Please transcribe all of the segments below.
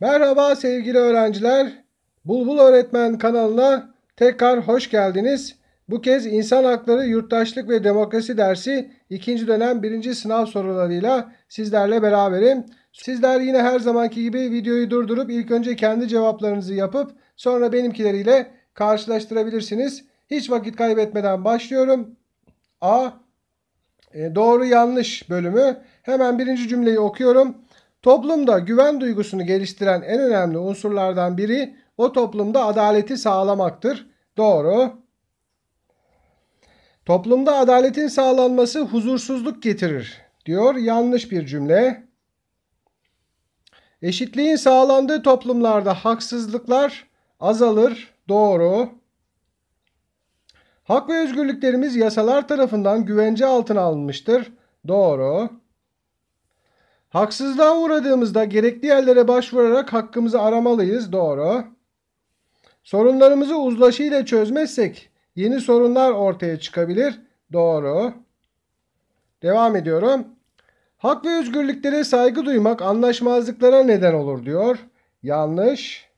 Merhaba sevgili öğrenciler. Bulbul Öğretmen kanalına tekrar hoş geldiniz. Bu kez İnsan Hakları, Yurttaşlık ve Demokrasi dersi 2. dönem 1. sınav sorularıyla sizlerle beraberim. Sizler yine her zamanki gibi videoyu durdurup ilk önce kendi cevaplarınızı yapıp sonra benimkileriyle karşılaştırabilirsiniz. Hiç vakit kaybetmeden başlıyorum. A. E, doğru yanlış bölümü. Hemen birinci cümleyi okuyorum. Toplumda güven duygusunu geliştiren en önemli unsurlardan biri o toplumda adaleti sağlamaktır. Doğru. Toplumda adaletin sağlanması huzursuzluk getirir diyor. Yanlış bir cümle. Eşitliğin sağlandığı toplumlarda haksızlıklar azalır. Doğru. Hak ve özgürlüklerimiz yasalar tarafından güvence altına alınmıştır. Doğru. Haksızlığa uğradığımızda gerekli yerlere başvurarak hakkımızı aramalıyız. Doğru. Sorunlarımızı uzlaşı çözmezsek yeni sorunlar ortaya çıkabilir. Doğru. Devam ediyorum. Hak ve özgürlüklere saygı duymak anlaşmazlıklara neden olur diyor. Yanlış.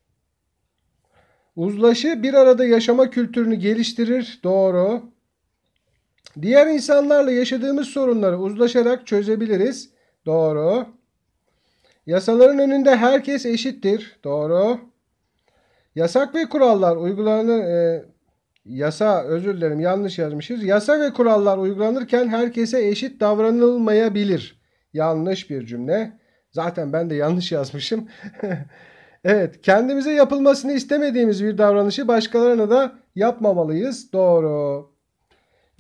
Uzlaşı bir arada yaşama kültürünü geliştirir. Doğru. Diğer insanlarla yaşadığımız sorunları uzlaşarak çözebiliriz. Doğru. Yasaların önünde herkes eşittir. Doğru. Yasak ve kurallar uygulanır. E, yasa özür dilerim yanlış yazmışız. Yasa ve kurallar uygulanırken herkese eşit davranılmayabilir. Yanlış bir cümle. Zaten ben de yanlış yazmışım. evet kendimize yapılmasını istemediğimiz bir davranışı başkalarına da yapmamalıyız. Doğru.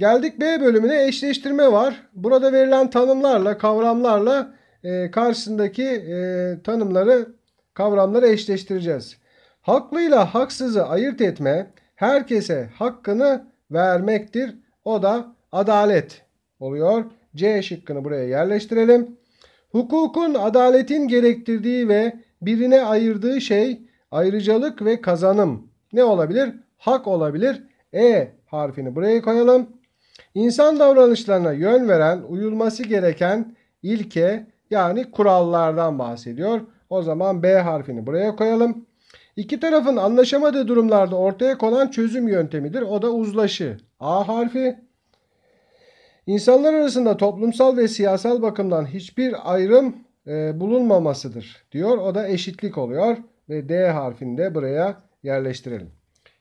Geldik B bölümüne eşleştirme var. Burada verilen tanımlarla, kavramlarla e, karşısındaki e, tanımları, kavramları eşleştireceğiz. Haklıyla haksızı ayırt etme herkese hakkını vermektir. O da adalet oluyor. C şıkkını buraya yerleştirelim. Hukukun adaletin gerektirdiği ve birine ayırdığı şey ayrıcalık ve kazanım. Ne olabilir? Hak olabilir. E harfini buraya koyalım. İnsan davranışlarına yön veren, uyulması gereken ilke yani kurallardan bahsediyor. O zaman B harfini buraya koyalım. İki tarafın anlaşamadığı durumlarda ortaya konan çözüm yöntemidir. O da uzlaşı. A harfi. İnsanlar arasında toplumsal ve siyasal bakımdan hiçbir ayrım e, bulunmamasıdır diyor. O da eşitlik oluyor ve D harfini de buraya yerleştirelim.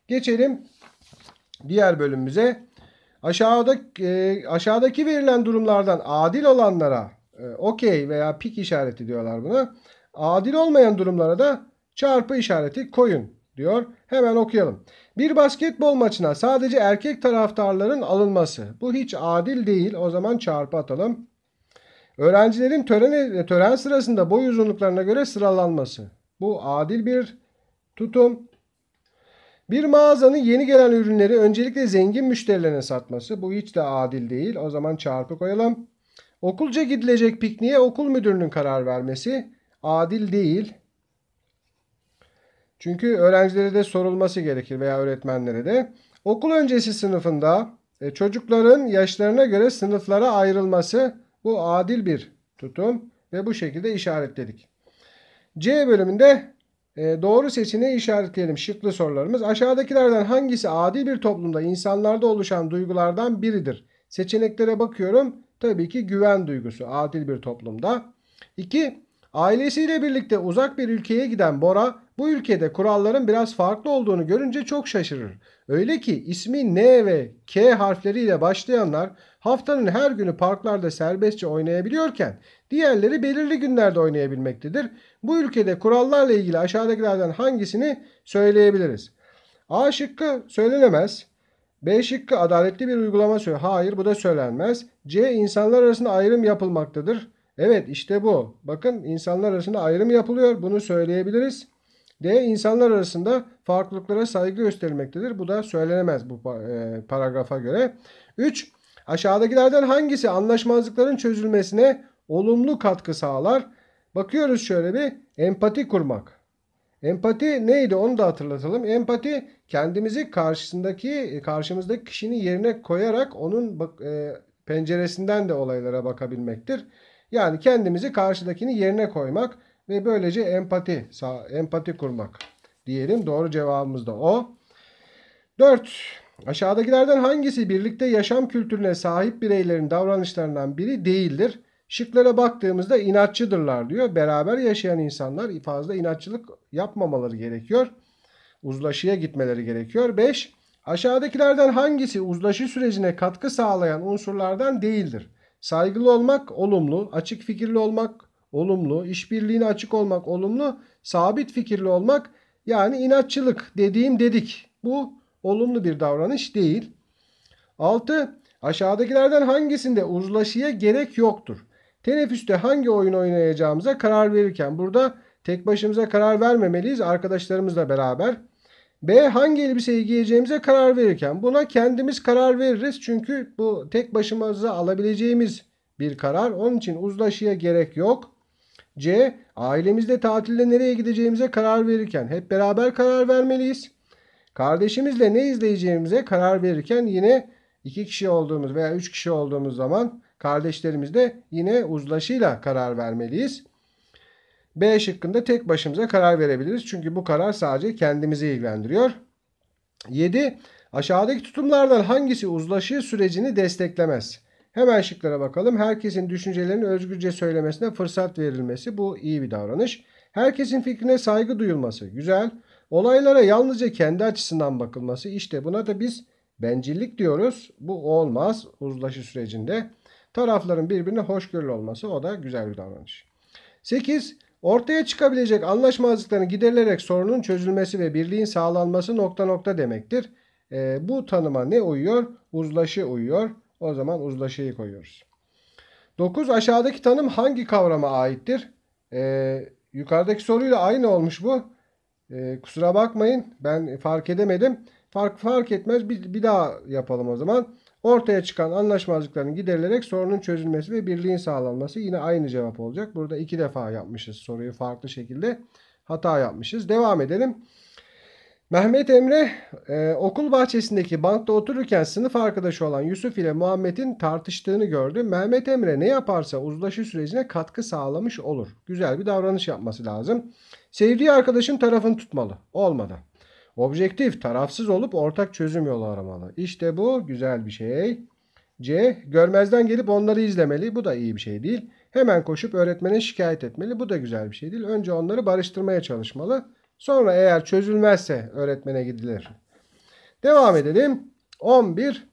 Geçelim diğer bölümümüze. Aşağıda e, aşağıdaki verilen durumlardan adil olanlara e, okey veya pik işareti diyorlar buna. Adil olmayan durumlara da çarpı işareti koyun diyor. Hemen okuyalım. Bir basketbol maçına sadece erkek taraftarların alınması. Bu hiç adil değil. O zaman çarpı atalım. Öğrencilerin tören tören sırasında boy uzunluklarına göre sıralanması. Bu adil bir tutum. Bir mağazanın yeni gelen ürünleri öncelikle zengin müşterilerine satması. Bu hiç de adil değil. O zaman çarpı koyalım. Okulca gidilecek pikniğe okul müdürünün karar vermesi adil değil. Çünkü öğrencilere de sorulması gerekir veya öğretmenlere de. Okul öncesi sınıfında e, çocukların yaşlarına göre sınıflara ayrılması bu adil bir tutum ve bu şekilde işaretledik. C bölümünde ee, doğru seçeneği işaretleyelim şıklı sorularımız. Aşağıdakilerden hangisi adil bir toplumda insanlarda oluşan duygulardan biridir? Seçeneklere bakıyorum. Tabii ki güven duygusu adil bir toplumda. 2. Ailesiyle birlikte uzak bir ülkeye giden Bora bu ülkede kuralların biraz farklı olduğunu görünce çok şaşırır. Öyle ki ismi N ve K harfleriyle başlayanlar haftanın her günü parklarda serbestçe oynayabiliyorken diğerleri belirli günlerde oynayabilmektedir. Bu ülkede kurallarla ilgili aşağıdakilerden hangisini söyleyebiliriz? A şıkkı söylenemez. B şıkkı adaletli bir uygulama söylüyor. Hayır bu da söylenmez. C insanlar arasında ayrım yapılmaktadır. Evet işte bu. Bakın insanlar arasında ayrım yapılıyor. Bunu söyleyebiliriz. D. insanlar arasında farklılıklara saygı gösterilmektedir. Bu da söylenemez bu e, paragrafa göre. 3. Aşağıdakilerden hangisi anlaşmazlıkların çözülmesine olumlu katkı sağlar? Bakıyoruz şöyle bir empati kurmak. Empati neydi onu da hatırlatalım. Empati kendimizi karşısındaki e, karşımızdaki kişinin yerine koyarak onun e, penceresinden de olaylara bakabilmektir. Yani kendimizi karşıdakini yerine koymak ve böylece empati, empati kurmak diyelim. Doğru cevabımız da o. 4. Aşağıdakilerden hangisi birlikte yaşam kültürüne sahip bireylerin davranışlarından biri değildir? Şıklara baktığımızda inatçıdırlar diyor. Beraber yaşayan insanlar fazla inatçılık yapmamaları gerekiyor. Uzlaşıya gitmeleri gerekiyor. 5. Aşağıdakilerden hangisi uzlaşı sürecine katkı sağlayan unsurlardan değildir? Saygılı olmak olumlu, açık fikirli olmak olumlu, işbirliğine açık olmak olumlu, sabit fikirli olmak yani inatçılık dediğim dedik. Bu olumlu bir davranış değil. 6. Aşağıdakilerden hangisinde uzlaşıya gerek yoktur? Teneffüste hangi oyun oynayacağımıza karar verirken burada tek başımıza karar vermemeliyiz. Arkadaşlarımızla beraber B. Hangi elbiseyi giyeceğimize karar verirken buna kendimiz karar veririz. Çünkü bu tek başımıza alabileceğimiz bir karar. Onun için uzlaşıya gerek yok. C. ailemizde tatilde nereye gideceğimize karar verirken hep beraber karar vermeliyiz. Kardeşimizle ne izleyeceğimize karar verirken yine iki kişi olduğumuz veya üç kişi olduğumuz zaman kardeşlerimizle yine uzlaşıyla karar vermeliyiz. B şıkkında tek başımıza karar verebiliriz. Çünkü bu karar sadece kendimizi ilgilendiriyor. 7. Aşağıdaki tutumlardan hangisi uzlaşı sürecini desteklemez? Hemen şıklara bakalım. Herkesin düşüncelerini özgürce söylemesine fırsat verilmesi bu iyi bir davranış. Herkesin fikrine saygı duyulması güzel. Olaylara yalnızca kendi açısından bakılması işte buna da biz bencillik diyoruz. Bu olmaz uzlaşı sürecinde. Tarafların birbirine hoşgörülü olması o da güzel bir davranış. 8. Ortaya çıkabilecek anlaşmazlıkların giderilerek sorunun çözülmesi ve birliğin sağlanması nokta nokta demektir. E, bu tanıma ne uyuyor? Uzlaşı uyuyor. O zaman uzlaşıyı koyuyoruz. 9. Aşağıdaki tanım hangi kavrama aittir? E, yukarıdaki soruyla aynı olmuş bu. E, kusura bakmayın ben fark edemedim. Fark fark etmez bir, bir daha yapalım o zaman. Ortaya çıkan anlaşmazlıkların giderilerek sorunun çözülmesi ve birliğin sağlanması yine aynı cevap olacak. Burada iki defa yapmışız soruyu farklı şekilde hata yapmışız. Devam edelim. Mehmet Emre e, okul bahçesindeki bankta otururken sınıf arkadaşı olan Yusuf ile Muhammed'in tartıştığını gördü. Mehmet Emre ne yaparsa uzlaşı sürecine katkı sağlamış olur. Güzel bir davranış yapması lazım. Sevdiği arkadaşın tarafını tutmalı olmadan. Objektif, tarafsız olup ortak çözüm yolu aramalı. İşte bu güzel bir şey. C. Görmezden gelip onları izlemeli. Bu da iyi bir şey değil. Hemen koşup öğretmene şikayet etmeli. Bu da güzel bir şey değil. Önce onları barıştırmaya çalışmalı. Sonra eğer çözülmezse öğretmene gidilir. Devam edelim. 11.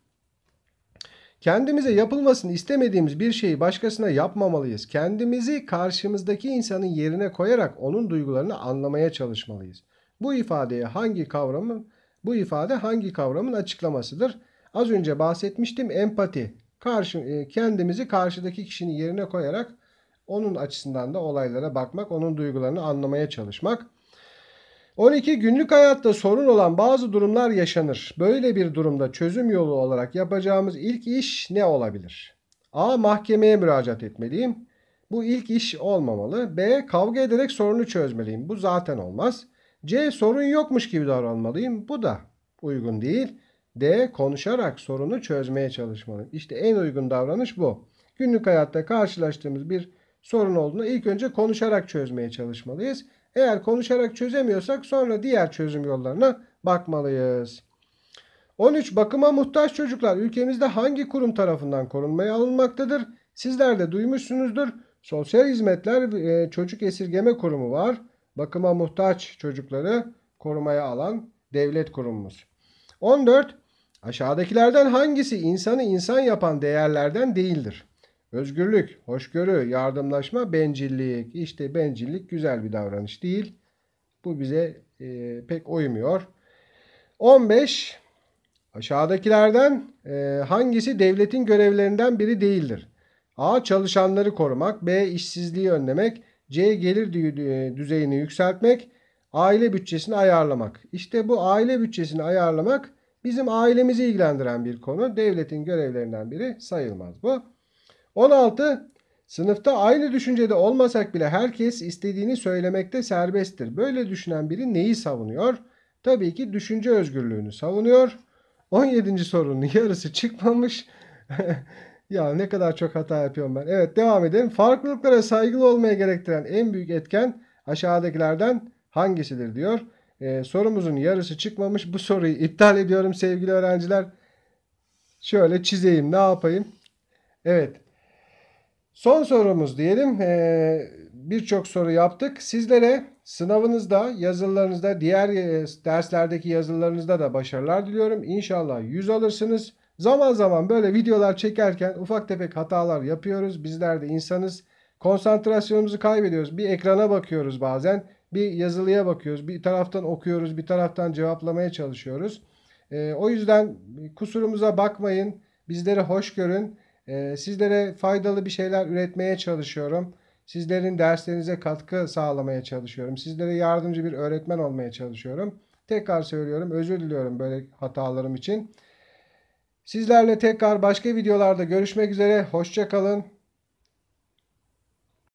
Kendimize yapılmasını istemediğimiz bir şeyi başkasına yapmamalıyız. Kendimizi karşımızdaki insanın yerine koyarak onun duygularını anlamaya çalışmalıyız. Bu ifadeye hangi kavramın bu ifade hangi kavramın açıklamasıdır? Az önce bahsetmiştim empati. Karşı, e, kendimizi karşıdaki kişinin yerine koyarak onun açısından da olaylara bakmak, onun duygularını anlamaya çalışmak. 12 günlük hayatta sorun olan bazı durumlar yaşanır. Böyle bir durumda çözüm yolu olarak yapacağımız ilk iş ne olabilir? A. Mahkemeye müracaat etmeliyim. Bu ilk iş olmamalı. B. Kavga ederek sorunu çözmeliyim. Bu zaten olmaz. C sorun yokmuş gibi davranmalıyım. Bu da uygun değil. D konuşarak sorunu çözmeye çalışmalıyım. İşte en uygun davranış bu. Günlük hayatta karşılaştığımız bir sorun olduğunda ilk önce konuşarak çözmeye çalışmalıyız. Eğer konuşarak çözemiyorsak sonra diğer çözüm yollarına bakmalıyız. 13. Bakıma muhtaç çocuklar ülkemizde hangi kurum tarafından korunmaya alınmaktadır? Sizler de duymuşsunuzdur. Sosyal Hizmetler e, Çocuk Esirgeme Kurumu var bakıma muhtaç çocukları korumaya alan devlet kurumumuz. 14. Aşağıdakilerden hangisi insanı insan yapan değerlerden değildir? Özgürlük, hoşgörü, yardımlaşma, bencillik. İşte bencillik güzel bir davranış değil. Bu bize e, pek uymuyor. 15. Aşağıdakilerden e, hangisi devletin görevlerinden biri değildir? A. Çalışanları korumak. B. işsizliği önlemek. C gelir düzeyini yükseltmek, aile bütçesini ayarlamak. İşte bu aile bütçesini ayarlamak bizim ailemizi ilgilendiren bir konu. Devletin görevlerinden biri sayılmaz bu. 16. Sınıfta aynı düşüncede olmasak bile herkes istediğini söylemekte serbesttir. Böyle düşünen biri neyi savunuyor? Tabii ki düşünce özgürlüğünü savunuyor. 17. sorunun yarısı çıkmamış. Ya ne kadar çok hata yapıyorum ben. Evet devam edelim. Farklılıklara saygılı olmaya gerektiren en büyük etken aşağıdakilerden hangisidir diyor. Ee, sorumuzun yarısı çıkmamış. Bu soruyu iptal ediyorum sevgili öğrenciler. Şöyle çizeyim ne yapayım. Evet. Son sorumuz diyelim. Ee, Birçok soru yaptık. Sizlere sınavınızda, yazılarınızda, diğer e, derslerdeki yazılarınızda da başarılar diliyorum. İnşallah 100 alırsınız. Zaman zaman böyle videolar çekerken ufak tefek hatalar yapıyoruz. Bizler de insanız. Konsantrasyonumuzu kaybediyoruz. Bir ekrana bakıyoruz bazen. Bir yazılıya bakıyoruz. Bir taraftan okuyoruz. Bir taraftan cevaplamaya çalışıyoruz. E, o yüzden kusurumuza bakmayın. Bizleri hoş görün. E, sizlere faydalı bir şeyler üretmeye çalışıyorum. Sizlerin derslerinize katkı sağlamaya çalışıyorum. Sizlere yardımcı bir öğretmen olmaya çalışıyorum. Tekrar söylüyorum. Özür diliyorum böyle hatalarım için. Sizlerle tekrar başka videolarda görüşmek üzere. Hoşçakalın.